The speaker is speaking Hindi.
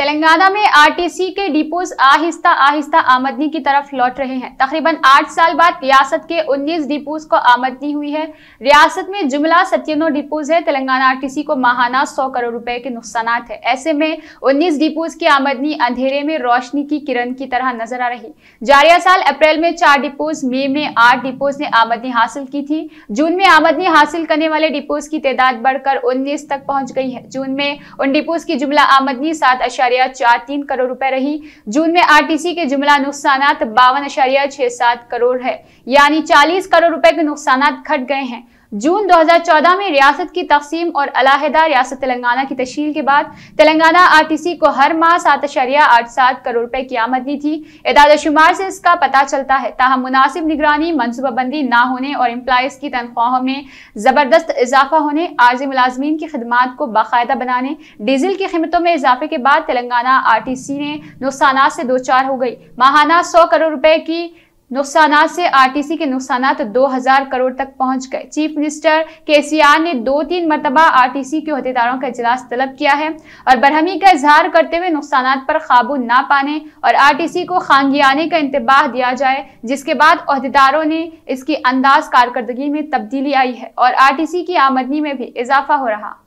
तेलंगाना में आरटीसी के डिपोज आहिस्ता आहिस्ता आमदनी की तरफ लौट रहे हैं तकरीबन आठ साल बाद रियासत के 19 डिपोज को आमदनी हुई है रियासत में जुमला सत्यनो डिपोज है तेलंगाना आरटीसी को माहाना 100 करोड़ रुपए के नुकसान है ऐसे में 19 डिपोज की आमदनी अंधेरे में रोशनी की किरण की तरह नजर आ रही जारिया साल अप्रैल में चार डिपोज मई में, में आठ डिपोज ने आमदनी हासिल की थी जून में आमदनी हासिल करने वाले डिपोज की तादाद बढ़कर उन्नीस तक पहुंच गई है जून में उन डिपोज की जुमला आमदनी सात अशारिया चार तीन करोड़ रुपए रही जून में आरटीसी के जुमला नुकसान बावन अशारिया छह सात करोड़ है यानी चालीस करोड़ रुपए के नुकसान घट गए हैं जून 2014 में रियासत की तकसीम और अलाहदा रियासत तेलंगाना की तशील के बाद तेलंगाना आरटीसी को हर माह सात अशरिया आठ सात करोड़ रुपए की आमदनी थी इदाद शुमार से इसका पता चलता है ताहम मुनासिब निगरानी मनसूबाबंदी ना होने और एम्प्लाइज की तनख्वाहों में ज़बरदस्त इजाफा होने आर्जी मुलाजमीन की खदमात को बाकायदा बनाने डीजल की कीमतों में इजाफे के बाद तेलंगाना आर टी सी ने नुकसान से दो चार हो गई माहाना सौ करोड़ रुपए की नुकसान से आरटीसी के नुकसान 2000 करोड़ तक पहुंच गए चीफ मिनिस्टर के ने दो तीन मरतबा आरटीसी के अहदेदारों का इजलास तलब किया है और बरहमी का इजहार करते हुए नुकसान पर काबू ना पाने और आरटीसी को खानगियाने का इंतबाह दिया जाए जिसके बाद अहदेदारों ने इसकी अंदाज कारकर्दगी में तब्दीली आई है और सी की आमदनी में भी इजाफा हो रहा